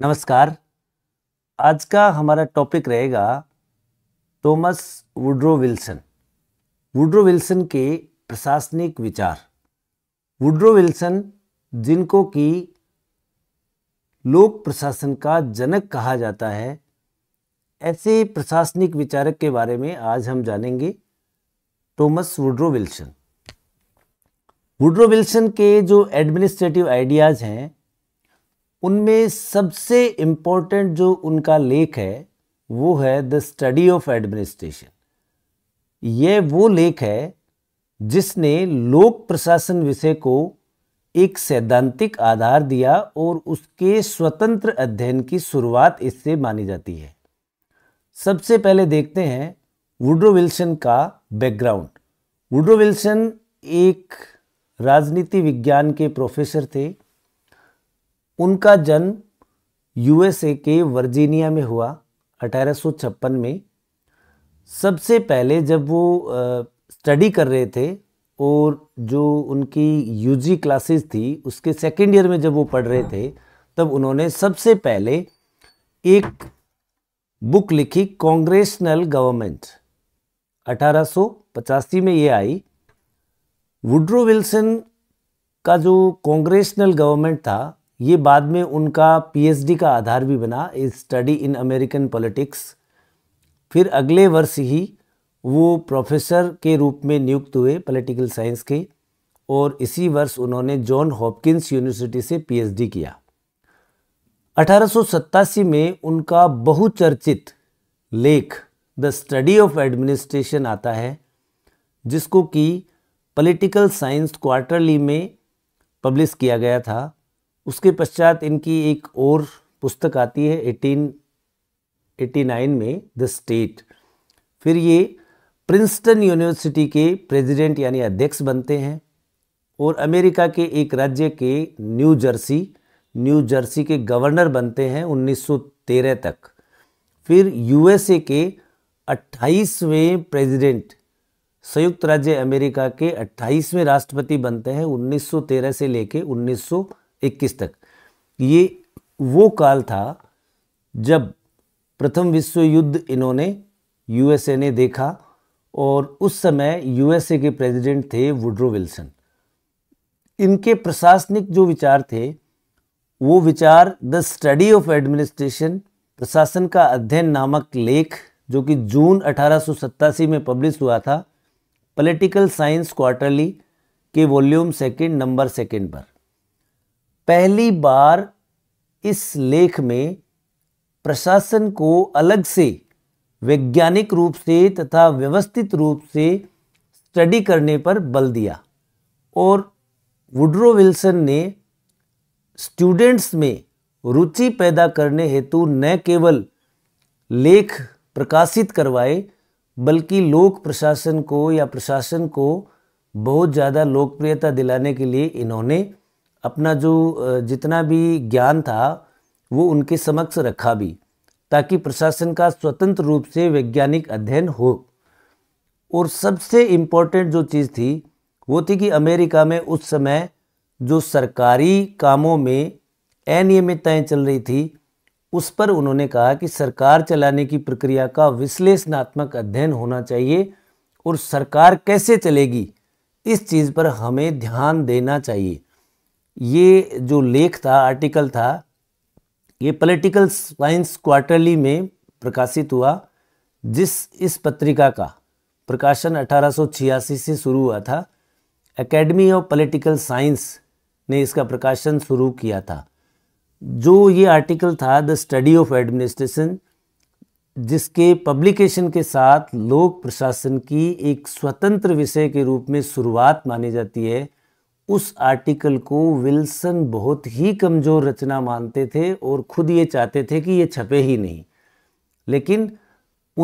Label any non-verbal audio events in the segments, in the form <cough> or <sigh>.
नमस्कार आज का हमारा टॉपिक रहेगा Thomas Woodrow Wilson Woodrow Wilson के प्रशासनिक विचार वुड्रो विल्सन जिनको कि लोक प्रशासन का जनक कहा जाता है ऐसे प्रशासनिक विचारक के बारे में आज हम जानेंगे Thomas Woodrow Wilson Woodrow Wilson के जो एडमिनिस्ट्रेटिव आइडियाज़ हैं उनमें सबसे इम्पोर्टेंट जो उनका लेख है वो है द स्टडी ऑफ एडमिनिस्ट्रेशन ये वो लेख है जिसने लोक प्रशासन विषय को एक सैद्धांतिक आधार दिया और उसके स्वतंत्र अध्ययन की शुरुआत इससे मानी जाती है सबसे पहले देखते हैं वुड्रो विल्सन का बैकग्राउंड वुड्रो विल्सन एक राजनीति विज्ञान के प्रोफेसर थे उनका जन्म यूएसए के वर्जीनिया में हुआ अठारह में सबसे पहले जब वो स्टडी कर रहे थे और जो उनकी यूजी क्लासेस थी उसके सेकेंड ईयर में जब वो पढ़ रहे थे तब उन्होंने सबसे पहले एक बुक लिखी कांग्रेसनल गवर्नमेंट अठारह में ये आई वुड्रो विल्सन का जो कांग्रेसनल गवर्नमेंट था ये बाद में उनका पीएचडी का आधार भी बना स्टडी इन अमेरिकन पॉलिटिक्स फिर अगले वर्ष ही वो प्रोफेसर के रूप में नियुक्त हुए पॉलिटिकल साइंस के और इसी वर्ष उन्होंने जॉन हॉपकिंस यूनिवर्सिटी से पीएचडी किया अठारह में उनका बहुचर्चित लेख द स्टडी ऑफ एडमिनिस्ट्रेशन आता है जिसको कि पॉलिटिकल साइंस क्वार्टरली में पब्लिश किया गया था उसके पश्चात इनकी एक और पुस्तक आती है एटीन एटी नाइन में द स्टेट फिर ये प्रिंसटन यूनिवर्सिटी के प्रेसिडेंट यानी अध्यक्ष बनते हैं और अमेरिका के एक राज्य के न्यू जर्सी न्यू जर्सी के गवर्नर बनते हैं 1913 तक फिर यूएसए के 28वें प्रेसिडेंट संयुक्त राज्य अमेरिका के 28वें राष्ट्रपति बनते हैं 1913 से लेके इक्कीस तक ये वो काल था जब प्रथम विश्व युद्ध इन्होंने यूएसए ने देखा और उस समय यूएसए के प्रेसिडेंट थे वुड्रो विल्सन इनके प्रशासनिक जो विचार थे वो विचार द स्टडी ऑफ एडमिनिस्ट्रेशन प्रशासन का अध्ययन नामक लेख जो कि जून अठारह में पब्लिश हुआ था पॉलिटिकल साइंस क्वार्टरली के वॉल्यूम सेकंड नंबर सेकंड पर पहली बार इस लेख में प्रशासन को अलग से वैज्ञानिक रूप से तथा व्यवस्थित रूप से स्टडी करने पर बल दिया और वुड्रो विल्सन ने स्टूडेंट्स में रुचि पैदा करने हेतु न केवल लेख प्रकाशित करवाए बल्कि लोक प्रशासन को या प्रशासन को बहुत ज़्यादा लोकप्रियता दिलाने के लिए इन्होंने अपना जो जितना भी ज्ञान था वो उनके समक्ष रखा भी ताकि प्रशासन का स्वतंत्र रूप से वैज्ञानिक अध्ययन हो और सबसे इम्पोर्टेंट जो चीज़ थी वो थी कि अमेरिका में उस समय जो सरकारी कामों में अनियमितताएँ चल रही थी उस पर उन्होंने कहा कि सरकार चलाने की प्रक्रिया का विश्लेषणात्मक अध्ययन होना चाहिए और सरकार कैसे चलेगी इस चीज़ पर हमें ध्यान देना चाहिए ये जो लेख था आर्टिकल था ये पॉलिटिकल साइंस क्वार्टरली में प्रकाशित हुआ जिस इस पत्रिका का प्रकाशन 1886 से शुरू हुआ था एकेडमी ऑफ पॉलिटिकल साइंस ने इसका प्रकाशन शुरू किया था जो ये आर्टिकल था द स्टडी ऑफ एडमिनिस्ट्रेशन जिसके पब्लिकेशन के साथ लोक प्रशासन की एक स्वतंत्र विषय के रूप में शुरुआत मानी जाती है उस आर्टिकल को विल्सन बहुत ही कमज़ोर रचना मानते थे और खुद ये चाहते थे कि ये छपे ही नहीं लेकिन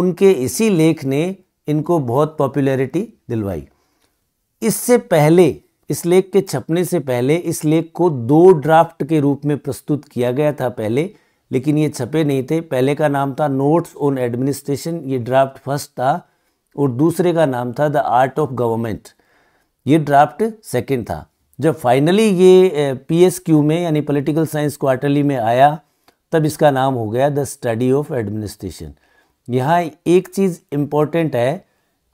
उनके इसी लेख ने इनको बहुत पॉपुलैरिटी दिलवाई इससे पहले इस लेख के छपने से पहले इस लेख को दो ड्राफ्ट के रूप में प्रस्तुत किया गया था पहले लेकिन ये छपे नहीं थे पहले का नाम था नोट्स ऑन एडमिनिस्ट्रेशन ये ड्राफ्ट फर्स्ट था और दूसरे का नाम था द आर्ट ऑफ गवर्नमेंट ये ड्राफ्ट सेकंड था जब फाइनली ये पीएसक्यू में यानी पॉलिटिकल साइंस क्वार्टरली में आया तब इसका नाम हो गया द स्टडी ऑफ एडमिनिस्ट्रेशन यहाँ एक चीज़ इम्पॉर्टेंट है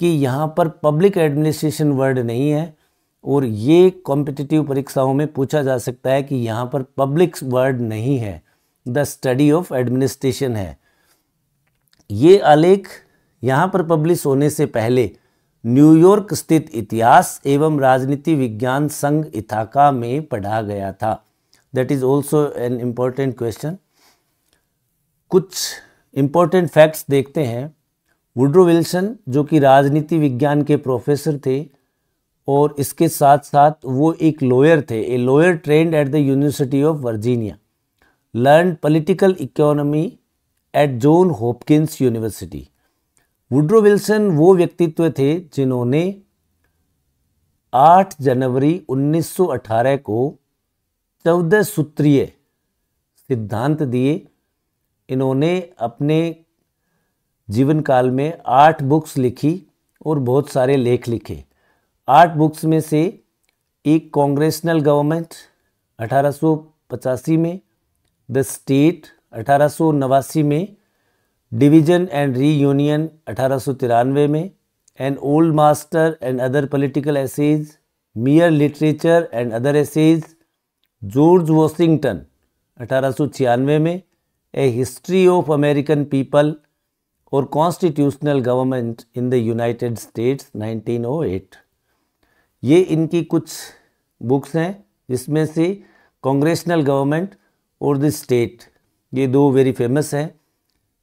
कि यहाँ पर पब्लिक एडमिनिस्ट्रेशन वर्ड नहीं है और ये कॉम्पिटिटिव परीक्षाओं में पूछा जा सकता है कि यहाँ पर पब्लिक वर्ड नहीं है द स्टडी ऑफ एडमिनिस्ट्रेशन है ये आलेख यहाँ पर पब्लिश होने से पहले न्यूयॉर्क स्थित इतिहास एवं राजनीति विज्ञान संघ इथाका में पढ़ा गया था that is also an important question कुछ इम्पॉर्टेंट फैक्ट्स देखते हैं वुड्रो विल्सन जो कि राजनीति विज्ञान के प्रोफेसर थे और इसके साथ साथ वो एक लॉयर थे a lawyer trained at the University of Virginia learn political economy at John Hopkins University Woodrow Wilson वो व्यक्तित्व थे जिन्होंने 8 जनवरी 1918 को चौदह सूत्रीय सिद्धांत दिए इन्होंने अपने जीवन काल में आठ बुक्स लिखी और बहुत सारे लेख लिखे आठ बुक्स में से एक कांग्रेसनल गवर्नमेंट अठारह में द स्टेट अठारह में डिवीजन एंड री यूनियन अठारह में and old master and other political essays mere literature and other essays George Washington अठारह में a history of American people और constitutional government in the United States 1908 ये इनकी कुछ बुक्स हैं जिसमें से कॉन्ग्रेशनल गवर्नमेंट और द स्टेट ये दो वेरी फेमस हैं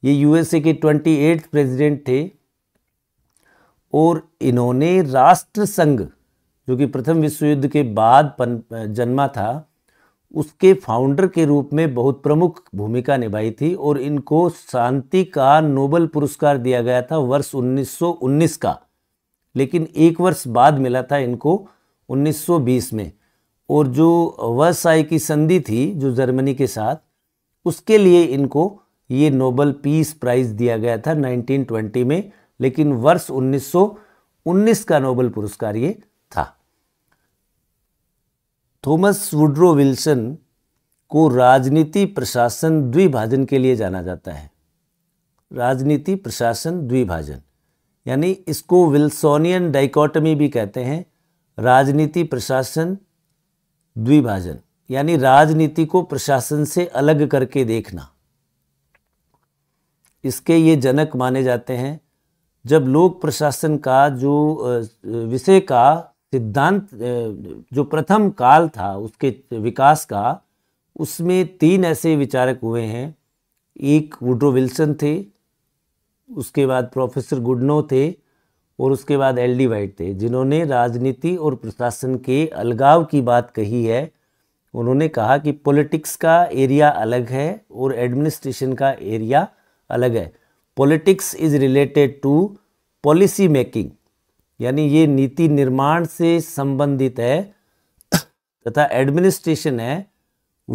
ये यूएसए के ट्वेंटी एट्थ प्रेजिडेंट थे और इन्होंने राष्ट्र संघ जो कि प्रथम विश्व युद्ध के बाद पन, जन्मा था उसके फाउंडर के रूप में बहुत प्रमुख भूमिका निभाई थी और इनको शांति का नोबल पुरस्कार दिया गया था वर्ष 1919 का लेकिन एक वर्ष बाद मिला था इनको 1920 में और जो वर्षाई की संधि थी जो जर्मनी के साथ उसके लिए इनको ये नोबल पीस प्राइज़ दिया गया था 1920 में लेकिन वर्ष 1919 का नोबल पुरस्कार ये था थॉमस वुड्रो विल्सन को राजनीति प्रशासन द्विभाजन के लिए जाना जाता है राजनीति प्रशासन द्विभाजन यानी इसको विल्सोनियन डाइकोटमी भी कहते हैं राजनीति प्रशासन द्विभाजन यानी राजनीति को प्रशासन से अलग करके देखना इसके ये जनक माने जाते हैं जब लोक प्रशासन का जो विषय का सिद्धांत जो प्रथम काल था उसके विकास का उसमें तीन ऐसे विचारक हुए हैं एक वुड्रो विल्सन थे उसके बाद प्रोफेसर गुडनो थे और उसके बाद एल डी वाइट थे जिन्होंने राजनीति और प्रशासन के अलगाव की बात कही है उन्होंने कहा कि पॉलिटिक्स का एरिया अलग है और एडमिनिस्ट्रेशन का एरिया अलग है politics is related to policy making यानी ये नीति निर्माण से संबंधित है तथा एडमिनिस्ट्रेशन है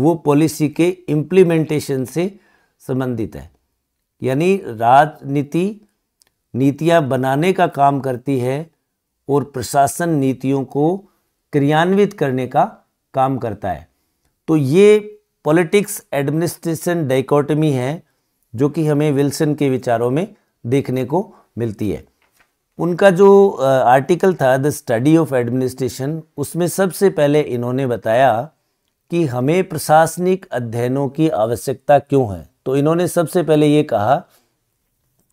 वो पॉलिसी के इम्प्लीमेंटेशन से संबंधित है यानी राजनीति नीतियाँ बनाने का काम करती है और प्रशासन नीतियों को क्रियान्वित करने का काम करता है तो ये पॉलिटिक्स एडमिनिस्ट्रेशन डाइकोटमी है जो कि हमें विल्सन के विचारों में देखने को मिलती है उनका जो आर्टिकल था द स्टडी ऑफ एडमिनिस्ट्रेशन उसमें सबसे पहले इन्होंने बताया कि हमें प्रशासनिक अध्ययनों की आवश्यकता क्यों है तो इन्होंने सबसे पहले ये कहा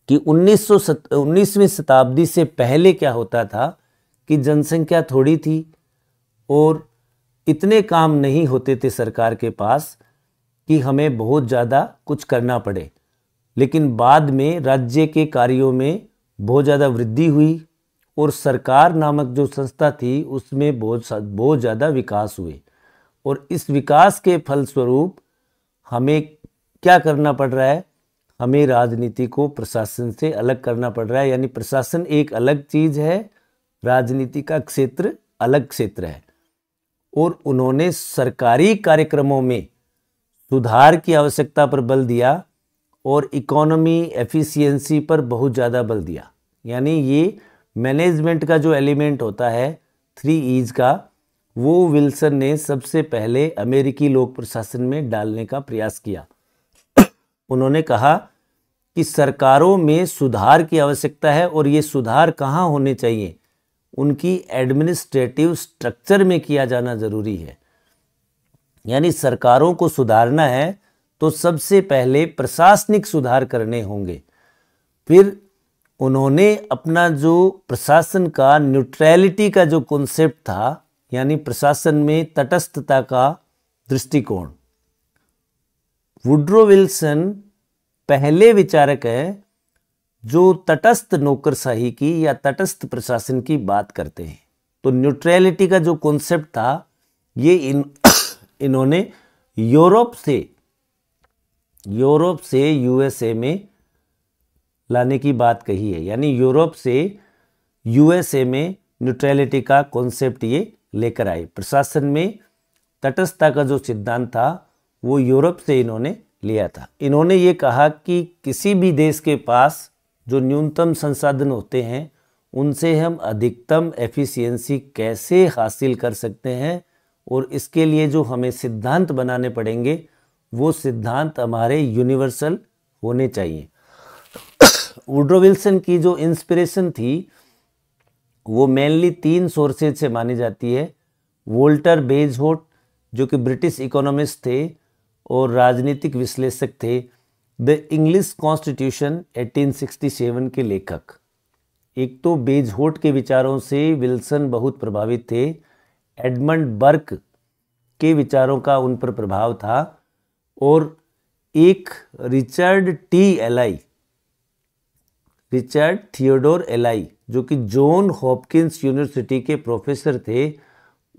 कि 1900 उन्नीसवीं शताब्दी से पहले क्या होता था कि जनसंख्या थोड़ी थी और इतने काम नहीं होते थे सरकार के पास कि हमें बहुत ज़्यादा कुछ करना पड़े लेकिन बाद में राज्य के कार्यों में बहुत ज़्यादा वृद्धि हुई और सरकार नामक जो संस्था थी उसमें बहुत बहुत ज़्यादा विकास हुए और इस विकास के फलस्वरूप हमें क्या करना पड़ रहा है हमें राजनीति को प्रशासन से अलग करना पड़ रहा है यानी प्रशासन एक अलग चीज़ है राजनीति का क्षेत्र अलग क्षेत्र है और उन्होंने सरकारी कार्यक्रमों में सुधार की आवश्यकता पर बल दिया और इकोनॉमी एफिशिएंसी पर बहुत ज़्यादा बल दिया यानी ये मैनेजमेंट का जो एलिमेंट होता है थ्री ईज का वो विल्सन ने सबसे पहले अमेरिकी लोक प्रशासन में डालने का प्रयास किया उन्होंने कहा कि सरकारों में सुधार की आवश्यकता है और ये सुधार कहाँ होने चाहिए उनकी एडमिनिस्ट्रेटिव स्ट्रक्चर में किया जाना ज़रूरी है यानी सरकारों को सुधारना है तो सबसे पहले प्रशासनिक सुधार करने होंगे फिर उन्होंने अपना जो प्रशासन का न्यूट्रैलिटी का जो कॉन्सेप्ट था यानी प्रशासन में तटस्थता का दृष्टिकोण वुड्रो विल्सन पहले विचारक हैं जो तटस्थ नौकरशाही की या तटस्थ प्रशासन की बात करते हैं तो न्यूट्रैलिटी का जो कॉन्सेप्ट था ये इन <coughs> इन्होंने यूरोप से यूरोप से यूएसए में लाने की बात कही है यानी यूरोप से यूएसए में न्यूट्रलिटी का कॉन्सेप्ट ये लेकर आए प्रशासन में तटस्थता का जो सिद्धांत था वो यूरोप से इन्होंने लिया था इन्होंने ये कहा कि किसी भी देश के पास जो न्यूनतम संसाधन होते हैं उनसे हम अधिकतम एफिशिएंसी कैसे हासिल कर सकते हैं और इसके लिए जो हमें सिद्धांत बनाने पड़ेंगे वो सिद्धांत हमारे यूनिवर्सल होने चाहिए वुड्रो <coughs> विल्सन की जो इंस्पिरेशन थी वो मेनली तीन सोर्सेज से मानी जाती है वोल्टर बेजहोट जो कि ब्रिटिश इकोनॉमिस्ट थे और राजनीतिक विश्लेषक थे द इंग्लिश कॉन्स्टिट्यूशन 1867 के लेखक एक तो बेजहोट के विचारों से विल्सन बहुत प्रभावित थे एडमंड बर्क के विचारों का उन पर प्रभाव था और एक Richard T Ely Richard Theodore Ely जो कि जॉन हॉपकिंस यूनिवर्सिटी के प्रोफेसर थे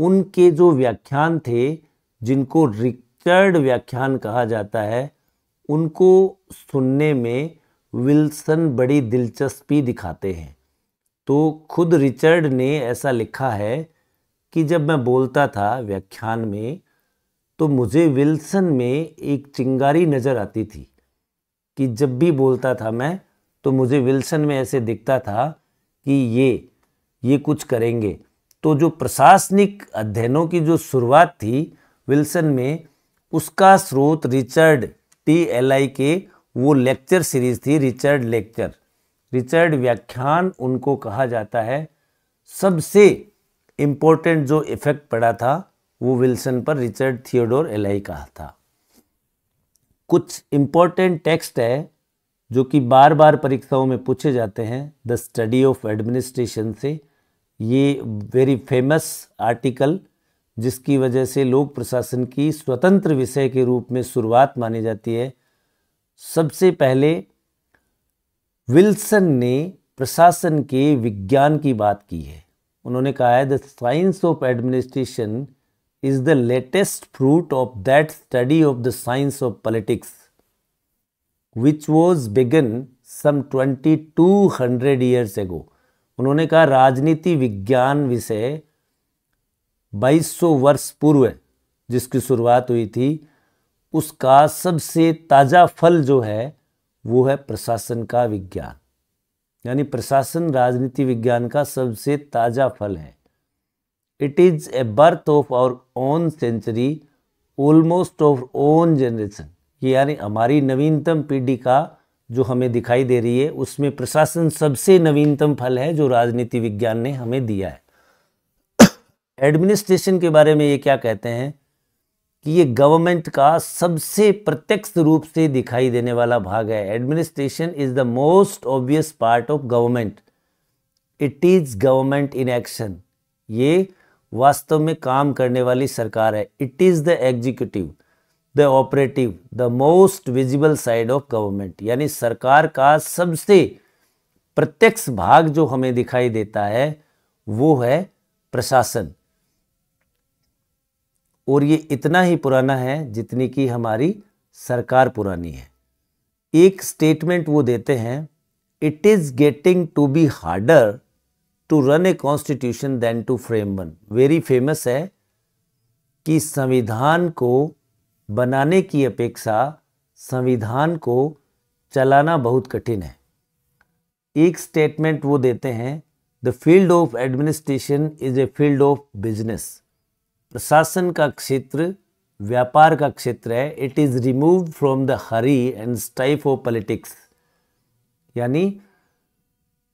उनके जो व्याख्यान थे जिनको रिचर्ड व्याख्यान कहा जाता है उनको सुनने में विल्सन बड़ी दिलचस्पी दिखाते हैं तो खुद रिचर्ड ने ऐसा लिखा है कि जब मैं बोलता था व्याख्यान में तो मुझे विल्सन में एक चिंगारी नज़र आती थी कि जब भी बोलता था मैं तो मुझे विल्सन में ऐसे दिखता था कि ये ये कुछ करेंगे तो जो प्रशासनिक अध्ययनों की जो शुरुआत थी विल्सन में उसका स्रोत रिचर्ड टी एल आई के वो लेक्चर सीरीज थी रिचर्ड लेक्चर रिचर्ड व्याख्यान उनको कहा जाता है सबसे इम्पोर्टेंट जो इफेक्ट पड़ा था वो विल्सन पर रिचर्ड थियोडोर एलाई का था कुछ इंपॉर्टेंट टेक्स्ट है जो कि बार बार परीक्षाओं में पूछे जाते हैं द स्टडी ऑफ एडमिनिस्ट्रेशन से ये वेरी फेमस आर्टिकल जिसकी वजह से लोक प्रशासन की स्वतंत्र विषय के रूप में शुरुआत मानी जाती है सबसे पहले विल्सन ने प्रशासन के विज्ञान की बात की है उन्होंने कहा है the science of administration is the latest fruit of that study of the science of politics, which was begun some 2200 years ago. उन्होंने कहा राजनीति विज्ञान विषय 2200 वर्ष पूर्व जिसकी शुरुआत हुई थी उसका सबसे ताज़ा फल जो है वो है प्रशासन का विज्ञान यानी प्रशासन राजनीति विज्ञान का सबसे ताज़ा फल है it is a birth of our own century almost of own generation ये यानी हमारी नवीनतम पीढ़ी का जो हमें दिखाई दे रही है उसमें प्रशासन सबसे नवीनतम फल है जो राजनीति विज्ञान ने हमें दिया है एडमिनिस्ट्रेशन <coughs> के बारे में ये क्या कहते हैं कि ये गवर्नमेंट का सबसे प्रत्यक्ष रूप से दिखाई देने वाला भाग है administration is the most obvious part of government it is government in action ये वास्तव में काम करने वाली सरकार है it is the executive the operative the most visible side of government यानी सरकार का सबसे प्रत्यक्ष भाग जो हमें दिखाई देता है वो है प्रशासन और ये इतना ही पुराना है जितनी कि हमारी सरकार पुरानी है एक स्टेटमेंट वो देते हैं it is getting to be harder to run a constitution than to frame one very famous है कि संविधान को बनाने की अपेक्षा संविधान को चलाना बहुत कठिन है एक स्टेटमेंट वो देते हैं the field of administration is a field of business प्रशासन का क्षेत्र व्यापार का क्षेत्र है it is remove from the hurry and strife of politics यानी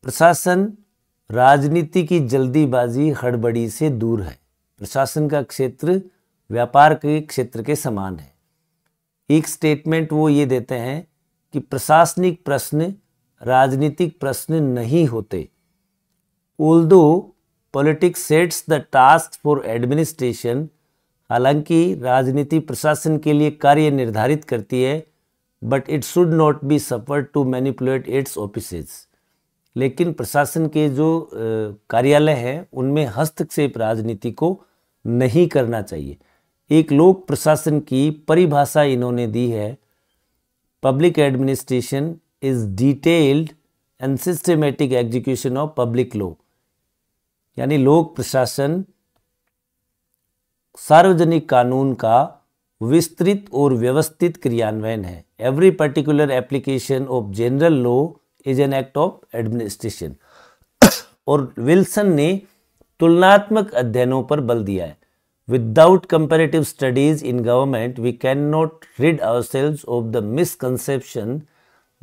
प्रशासन राजनीति की जल्दीबाजी हड़बड़ी से दूर है प्रशासन का क्षेत्र व्यापार के क्षेत्र के समान है एक स्टेटमेंट वो ये देते हैं कि प्रशासनिक प्रश्न राजनीतिक प्रश्न नहीं होते though politics sets the task for administration हालांकि राजनीति प्रशासन के लिए कार्य निर्धारित करती है but it should not be suffer to manipulate its offices लेकिन प्रशासन के जो कार्यालय हैं उनमें हस्तक्षेप राजनीति को नहीं करना चाहिए एक लोक प्रशासन की परिभाषा इन्होंने दी है public administration is detailed and systematic execution of public law यानी लोक प्रशासन सार्वजनिक कानून का विस्तृत और व्यवस्थित क्रियान्वयन है every particular application of general law is an act of administration और विल्सन ने तुलनात्मक अध्ययनों पर बल दिया है without comparative studies in government we cannot rid ourselves of the misconception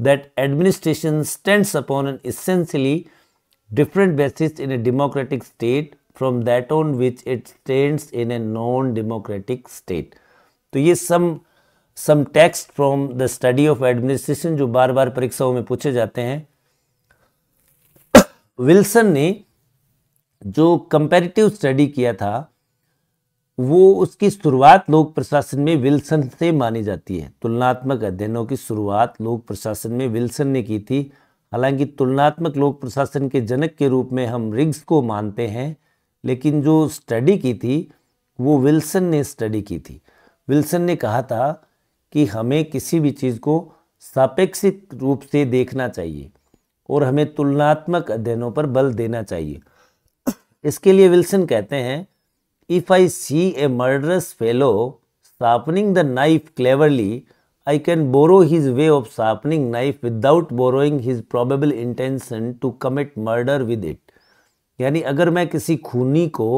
that administration stands upon an essentially different basis in a democratic state from that on which it stands in a non-democratic state. तो ये सब some text from the study of administration जो बार बार परीक्षाओं में पूछे जाते हैं विल्सन <coughs> ने जो कंपेरेटिव स्टडी किया था वो उसकी शुरुआत लोक प्रशासन में विल्सन से मानी जाती है तुलनात्मक अध्ययनों की शुरुआत लोक प्रशासन में विल्सन ने की थी हालांकि तुलनात्मक लोक प्रशासन के जनक के रूप में हम रिग्स को मानते हैं लेकिन जो स्टडी की थी वो विल्सन ने स्टडी की थी विल्सन ने कहा था कि हमें किसी भी चीज़ को सापेक्षिक रूप से देखना चाहिए और हमें तुलनात्मक अध्ययनों पर बल देना चाहिए इसके लिए विल्सन कहते हैं if I see a murderous fellow sharpening the knife cleverly I can borrow his way of sharpening knife without borrowing his probable intention to commit murder with it यानी अगर मैं किसी खूनी को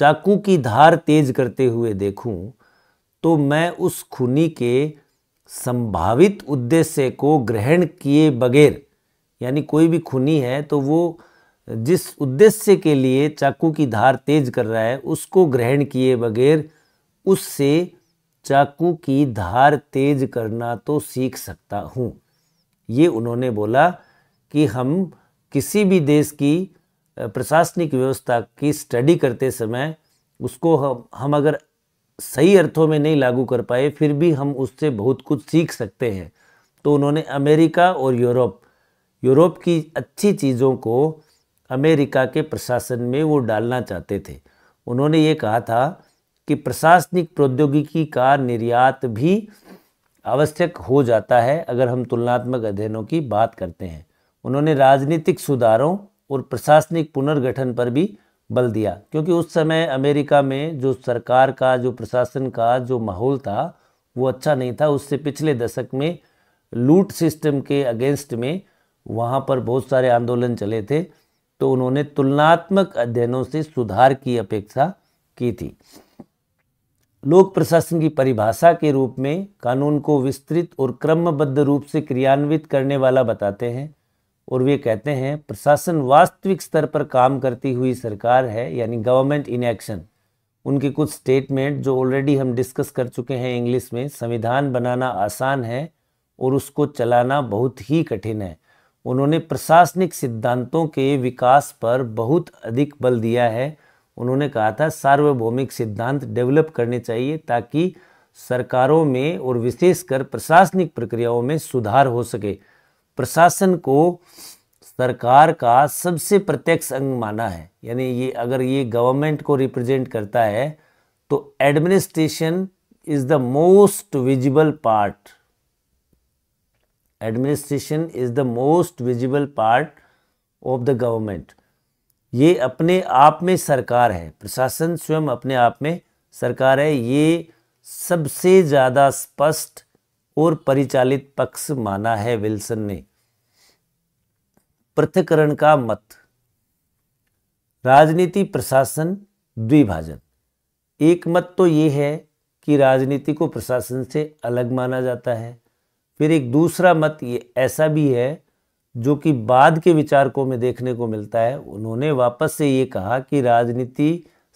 चाकू की धार तेज करते हुए देखूं तो मैं उस खुनी के संभावित उद्देश्य को ग्रहण किए बगैर यानी कोई भी खुनी है तो वो जिस उद्देश्य के लिए चाकू की धार तेज कर रहा है उसको ग्रहण किए बगैर उससे चाकू की धार तेज करना तो सीख सकता हूँ ये उन्होंने बोला कि हम किसी भी देश की प्रशासनिक व्यवस्था की स्टडी करते समय उसको हम हम अगर सही अर्थों में नहीं लागू कर पाए फिर भी हम उससे बहुत कुछ सीख सकते हैं तो उन्होंने अमेरिका और यूरोप यूरोप की अच्छी चीज़ों को अमेरिका के प्रशासन में वो डालना चाहते थे उन्होंने ये कहा था कि प्रशासनिक प्रौद्योगिकी का निर्यात भी आवश्यक हो जाता है अगर हम तुलनात्मक अध्ययनों की बात करते हैं उन्होंने राजनीतिक सुधारों और प्रशासनिक पुनर्गठन पर भी बल दिया क्योंकि उस समय अमेरिका में जो सरकार का जो प्रशासन का जो माहौल था वो अच्छा नहीं था उससे पिछले दशक में लूट सिस्टम के अगेंस्ट में वहाँ पर बहुत सारे आंदोलन चले थे तो उन्होंने तुलनात्मक अध्ययनों से सुधार की अपेक्षा की थी लोक प्रशासन की परिभाषा के रूप में कानून को विस्तृत और क्रमबद्ध रूप से क्रियान्वित करने वाला बताते हैं और वे कहते हैं प्रशासन वास्तविक स्तर पर काम करती हुई सरकार है यानी गवर्नमेंट इन एक्शन उनके कुछ स्टेटमेंट जो ऑलरेडी हम डिस्कस कर चुके हैं इंग्लिश में संविधान बनाना आसान है और उसको चलाना बहुत ही कठिन है उन्होंने प्रशासनिक सिद्धांतों के विकास पर बहुत अधिक बल दिया है उन्होंने कहा था सार्वभौमिक सिद्धांत डेवलप करने चाहिए ताकि सरकारों में और विशेषकर प्रशासनिक प्रक्रियाओं में सुधार हो सके प्रशासन को सरकार का सबसे प्रत्यक्ष अंग माना है यानी ये अगर ये गवर्नमेंट को रिप्रेजेंट करता है तो administration is the most visible part administration is the most visible part of the government ये अपने आप में सरकार है प्रशासन स्वयं अपने आप में सरकार है ये सबसे ज़्यादा स्पष्ट और परिचालित पक्ष माना है विल्सन ने पृथकरण का मत राजनीति प्रशासन द्विभाजन एक मत तो ये है कि राजनीति को प्रशासन से अलग माना जाता है फिर एक दूसरा मत ये ऐसा भी है जो कि बाद के विचारकों में देखने को मिलता है उन्होंने वापस से ये कहा कि राजनीति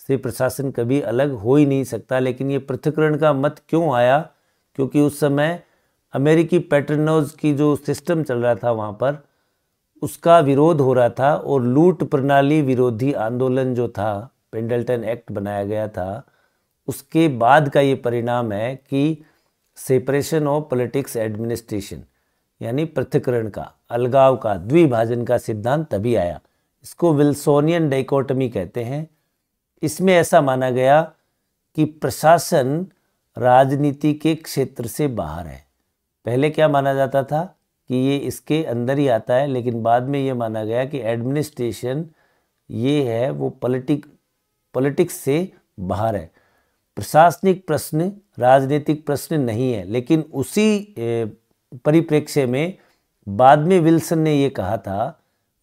से प्रशासन कभी अलग हो ही नहीं सकता लेकिन ये पृथकरण का मत क्यों आया क्योंकि उस समय अमेरिकी पैटर्नोज की जो सिस्टम चल रहा था वहाँ पर उसका विरोध हो रहा था और लूट प्रणाली विरोधी आंदोलन जो था पेंडल्टन एक्ट बनाया गया था उसके बाद का ये परिणाम है कि सेपरेशन ऑफ पॉलिटिक्स एडमिनिस्ट्रेशन यानी पृथकरण का अलगाव का द्विभाजन का सिद्धांत तभी आया इसको विल्सोनियन डाइकोटमी कहते हैं इसमें ऐसा माना गया कि प्रशासन राजनीति के क्षेत्र से बाहर है पहले क्या माना जाता था कि ये इसके अंदर ही आता है लेकिन बाद में ये माना गया कि एडमिनिस्ट्रेशन ये है वो पॉलिटिक पॉलिटिक्स से बाहर है प्रशासनिक प्रश्न राजनीतिक प्रश्न नहीं है लेकिन उसी परिप्रेक्ष्य में बाद में विल्सन ने ये कहा था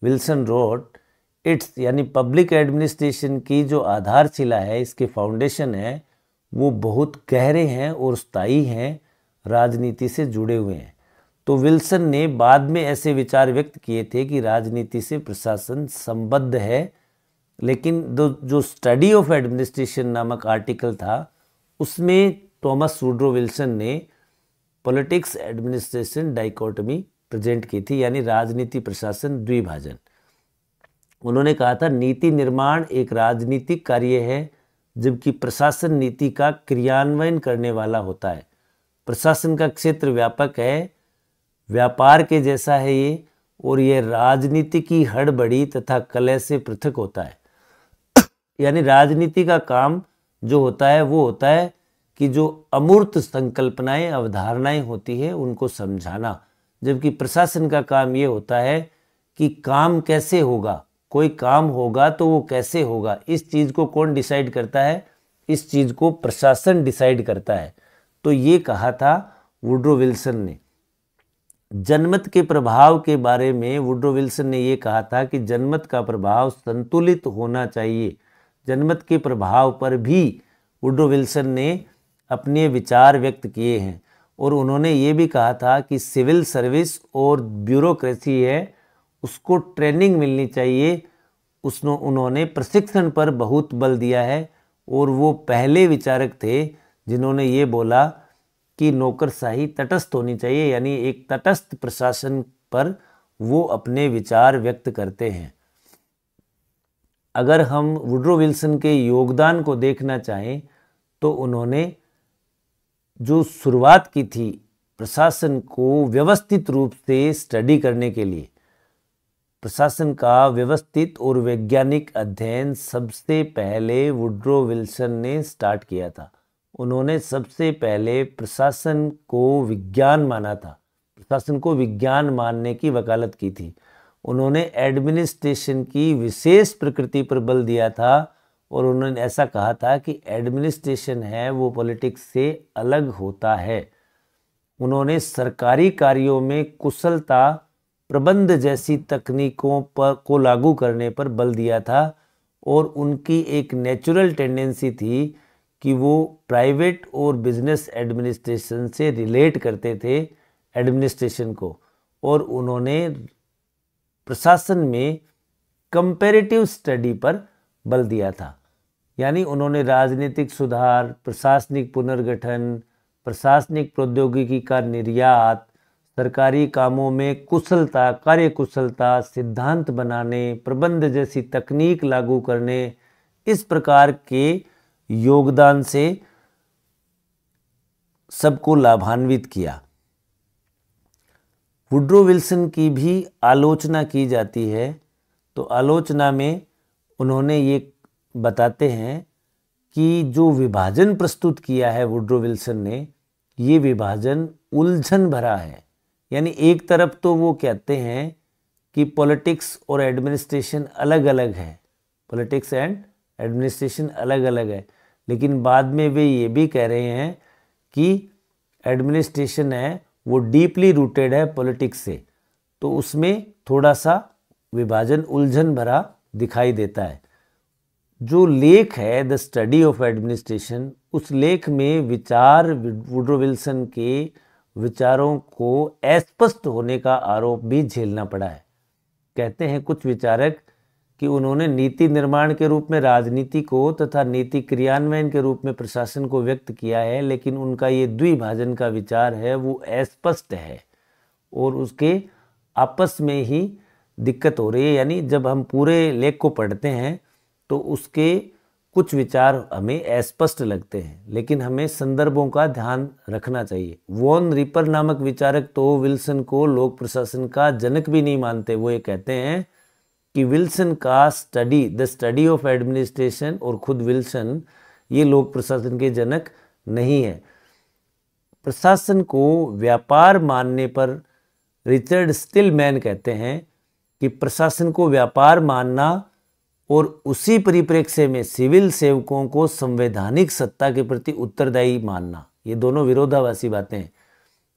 विल्सन रोड इट्स यानी पब्लिक एडमिनिस्ट्रेशन की जो आधारशिला है इसके फाउंडेशन है वो बहुत गहरे हैं और स्थायी हैं राजनीति से जुड़े हुए हैं तो विल्सन ने बाद में ऐसे विचार व्यक्त किए थे कि राजनीति से प्रशासन संबद्ध है लेकिन जो स्टडी ऑफ एडमिनिस्ट्रेशन नामक आर्टिकल था उसमें टॉमस वुड्रो विल्सन ने पॉलिटिक्स एडमिनिस्ट्रेशन डाइकोटमी प्रेजेंट की थी यानी राजनीति प्रशासन द्विभाजन उन्होंने कहा था नीति निर्माण एक राजनीतिक कार्य है जबकि प्रशासन नीति का क्रियान्वयन करने वाला होता है प्रशासन का क्षेत्र व्यापक है व्यापार के जैसा है ये और ये राजनीति की हड़बड़ी तथा कलह से पृथक होता है यानी राजनीति का काम जो होता है वो होता है कि जो अमूर्त संकल्पनाएं अवधारणाएं होती है उनको समझाना जबकि प्रशासन का काम ये होता है कि काम कैसे होगा कोई काम होगा तो वो कैसे होगा इस चीज़ को कौन डिसाइड करता है इस चीज़ को प्रशासन डिसाइड करता है तो ये कहा था वुड्रो विल्सन ने जनमत के प्रभाव के बारे में वुड्रो विल्सन ने यह कहा था कि जनमत का प्रभाव संतुलित होना चाहिए जनमत के प्रभाव पर भी वुड्रो विल्सन ने अपने विचार व्यक्त किए हैं और उन्होंने ये भी कहा था कि सिविल सर्विस और ब्यूरोक्रेसी है उसको ट्रेनिंग मिलनी चाहिए उसने उन्होंने प्रशिक्षण पर बहुत बल दिया है और वो पहले विचारक थे जिन्होंने ये बोला कि नौकरशाही तटस्थ होनी चाहिए यानी एक तटस्थ प्रशासन पर वो अपने विचार व्यक्त करते हैं अगर हम वुड्रो विल्सन के योगदान को देखना चाहें तो उन्होंने जो शुरुआत की थी प्रशासन को व्यवस्थित रूप से स्टडी करने के लिए प्रशासन का व्यवस्थित और वैज्ञानिक अध्ययन सबसे पहले वुड्रो विल्सन ने स्टार्ट किया था उन्होंने सबसे पहले प्रशासन को विज्ञान माना था प्रशासन को विज्ञान मानने की वकालत की थी उन्होंने एडमिनिस्ट्रेशन की विशेष प्रकृति पर बल दिया था और उन्होंने ऐसा कहा था कि एडमिनिस्ट्रेशन है वो पॉलिटिक्स से अलग होता है उन्होंने सरकारी कार्यों में कुशलता प्रबंध जैसी तकनीकों पर को लागू करने पर बल दिया था और उनकी एक नेचुरल टेंडेंसी थी कि वो प्राइवेट और बिजनेस एडमिनिस्ट्रेशन से रिलेट करते थे एडमिनिस्ट्रेशन को और उन्होंने प्रशासन में कंपेरेटिव स्टडी पर बल दिया था यानी उन्होंने राजनीतिक सुधार प्रशासनिक पुनर्गठन प्रशासनिक प्रौद्योगिकी का निर्यात सरकारी कामों में कुशलता कार्यकुशलता सिद्धांत बनाने प्रबंध जैसी तकनीक लागू करने इस प्रकार के योगदान से सबको लाभान्वित किया वुड्रो विल्सन की भी आलोचना की जाती है तो आलोचना में उन्होंने ये बताते हैं कि जो विभाजन प्रस्तुत किया है वुड्रो विल्सन ने ये विभाजन उलझन भरा है यानी एक तरफ तो वो कहते हैं कि पॉलिटिक्स और एडमिनिस्ट्रेशन अलग अलग है पॉलिटिक्स एंड एडमिनिस्ट्रेशन अलग अलग है लेकिन बाद में वे ये भी कह रहे हैं कि एडमिनिस्ट्रेशन है वो डीपली रूटेड है पॉलिटिक्स से तो उसमें थोड़ा सा विभाजन उलझन भरा दिखाई देता है जो लेख है द स्टडी ऑफ एडमिनिस्ट्रेशन उस लेख में विचार वुड्रो विल्सन के विचारों को अस्पष्ट होने का आरोप भी झेलना पड़ा है कहते हैं कुछ विचारक कि उन्होंने नीति निर्माण के रूप में राजनीति को तथा नीति क्रियान्वयन के रूप में प्रशासन को व्यक्त किया है लेकिन उनका ये द्विभाजन का विचार है वो अस्पष्ट है और उसके आपस में ही दिक्कत हो रही है यानी जब हम पूरे लेख को पढ़ते हैं तो उसके कुछ विचार हमें अस्पष्ट लगते हैं लेकिन हमें संदर्भों का ध्यान रखना चाहिए वॉन रिपर नामक विचारक तो विल्सन को लोक प्रशासन का जनक भी नहीं मानते वो ये कहते हैं कि विल्सन का study the study of administration और खुद विल्सन ये लोक प्रशासन के जनक नहीं है प्रशासन को व्यापार मानने पर रिचर्ड मैन कहते हैं कि प्रशासन को व्यापार मानना और उसी परिप्रेक्ष्य में सिविल सेवकों को संवैधानिक सत्ता के प्रति उत्तरदायी मानना ये दोनों विरोधाभासी बातें हैं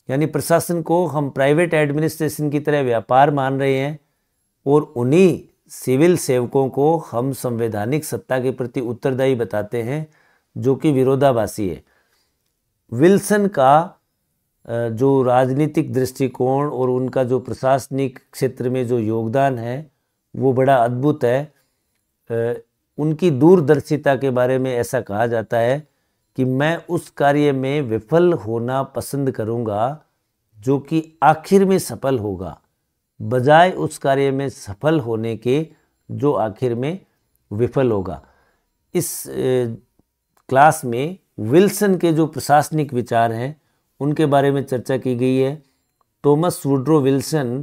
यानी प्रशासन को हम प्राइवेट एडमिनिस्ट्रेशन की तरह व्यापार मान रहे हैं और उन्हीं सिविल सेवकों को हम संवैधानिक सत्ता के प्रति उत्तरदायी बताते हैं जो कि विरोधाभासी है विल्सन का जो राजनीतिक दृष्टिकोण और उनका जो प्रशासनिक क्षेत्र में जो योगदान है वो बड़ा अद्भुत है उनकी दूरदर्शिता के बारे में ऐसा कहा जाता है कि मैं उस कार्य में विफल होना पसंद करूँगा जो कि आखिर में सफल होगा बजाय उस कार्य में सफल होने के जो आखिर में विफल होगा इस क्लास में विल्सन के जो प्रशासनिक विचार हैं उनके बारे में चर्चा की गई है टोमस वुड्रो विल्सन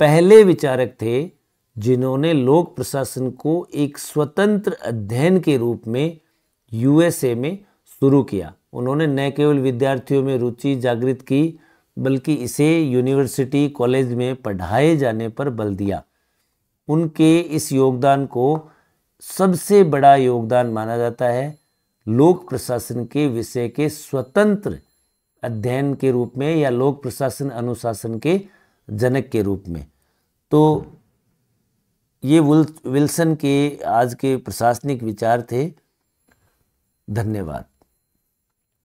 पहले विचारक थे जिन्होंने लोक प्रशासन को एक स्वतंत्र अध्ययन के रूप में यूएसए में शुरू किया उन्होंने न केवल विद्यार्थियों में रुचि जागृत की बल्कि इसे यूनिवर्सिटी कॉलेज में पढ़ाए जाने पर बल दिया उनके इस योगदान को सबसे बड़ा योगदान माना जाता है लोक प्रशासन के विषय के स्वतंत्र अध्ययन के रूप में या लोक प्रशासन अनुशासन के जनक के रूप में तो ये विल्सन के आज के प्रशासनिक विचार थे धन्यवाद